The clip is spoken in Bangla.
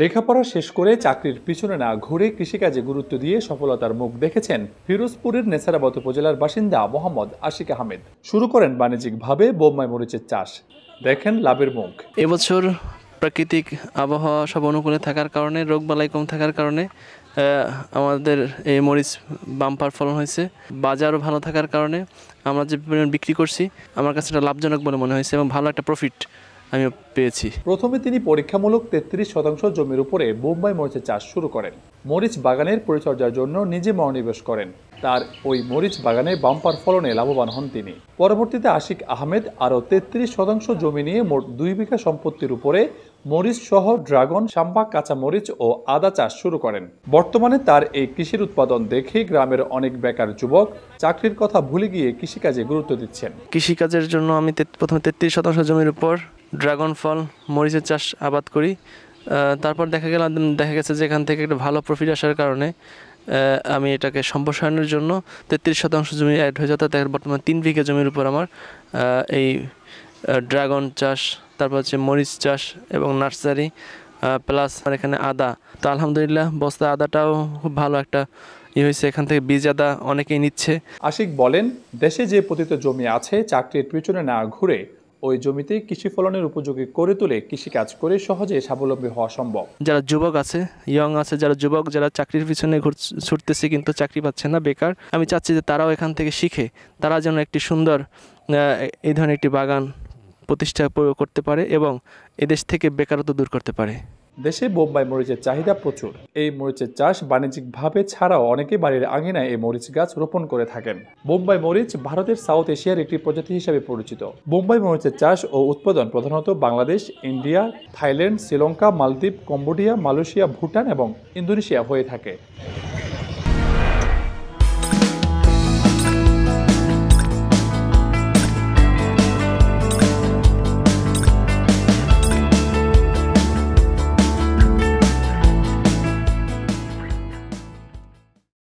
লেখাপড়া শেষ করে চাকরির পিছনে না ঘুরে কৃষিকাজে গুরুত্ব দিয়ে সফলতার মুখ দেখেছেন ফিরোজপুরের নেসারাবাদ উপজেলার বাসিন্দা মোহাম্মদ আশিক আহমেদ শুরু করেন বাণিজ্যিকভাবে বোম্মাই মরিচের চাষ দেখেন লাভের মুখ এবছর প্রাকৃতিক আবহাওয়া সব অনুকূলে থাকার কারণে রোগবালাই কম থাকার কারণে আমাদের এই মরিচ বাম্পার ফলন হয়েছে বাজারও ভালো থাকার কারণে আমরা যে পরিমাণ বিক্রি করছি আমার কাছে এটা লাভজনক বলে মনে হয়েছে এবং ভালো একটা প্রফিট আমি পেয়েছি প্রথমে তিনি পরীক্ষামূলক তেত্রিশ শতাংশ জমির উপরে বোম্বাই মরিচের চাষ শুরু করেন মরিচ বাগানের পরিচর্যার জন্য নিজে মনোনিবেশ করেন তার ওই মরিচ বাগানে বাম্পার ফলনে লাভবান হন তিনি পরবর্তীতে আশিক আহমেদ আরও তেত্রিশ শতাংশ জমি নিয়ে মোট দুই বিঘা সম্পত্তির উপরে মরিচ সহ ড্রাগন সাম্বা মরিচ ও আদা চাষ শুরু করেন বর্তমানে তার এই কৃষির উৎপাদন দেখে গ্রামের অনেক বেকার যুবক চাকরির কথা ভুলে গিয়ে কৃষিকাজে গুরুত্ব দিচ্ছেন কৃষিকাজের জন্য আমি প্রথমে তেত্রিশ শতাংশ জমির উপর ড্রাগন ফল মরিচের চাষ আবাদ করি তারপর দেখা গেল দেখা গেছে যে এখান থেকে একটা ভালো প্রফিট আসার কারণে আমি এটাকে সম্প্রসারণের জন্য তেত্রিশ শতাংশ জমি অ্যাড হয়ে যাতে বর্তমানে তিন বিঘে জমির উপর আমার এই ড্রাগন চাষ তারপর হচ্ছে মরিচ চাষ এবং নার্সারি প্লাস আমার এখানে আদা তো আলহামদুলিল্লাহ বস্তা আদাটাও খুব ভালো একটা ই হয়েছে এখান থেকে বীজ আদা অনেকেই নিচ্ছে আশিক বলেন দেশে যে পতিত জমি আছে চাকরির পিছনে না ঘুরে ওই জমিতে কৃষি ফলনের উপযোগী করে তুলে কৃষিকাজ করে সহজে স্বাবলম্বী হওয়া সম্ভব যারা যুবক আছে ইয়ং আছে যারা যুবক যারা চাকরির পিছনে ছুটতেছে কিন্তু চাকরি পাচ্ছে না বেকার আমি চাচ্ছি যে তারাও এখান থেকে শিখে তারা যেন একটি সুন্দর এই ধরনের একটি বাগান প্রতিষ্ঠা করতে পারে এবং এদেশ থেকে বেকারত্ব দূর করতে পারে দেশে বোম্বাই মরিচের চাহিদা প্রচুর এই মরিচের চাষ বাণিজ্যিকভাবে ছাড়াও অনেকে বাড়ির আঙিনায় এই মরিচ গাছ রোপণ করে থাকেন বোম্বাই মরিচ ভারতের সাউথ এশিয়ার একটি প্রজাতি হিসেবে পরিচিত বোম্বাই মরিচের চাষ ও উৎপাদন প্রধানত বাংলাদেশ ইন্ডিয়া থাইল্যান্ড শ্রীলঙ্কা মালদ্বীপ কম্বোডিয়া মালয়েশিয়া ভুটান এবং ইন্দোনেশিয়া হয়ে থাকে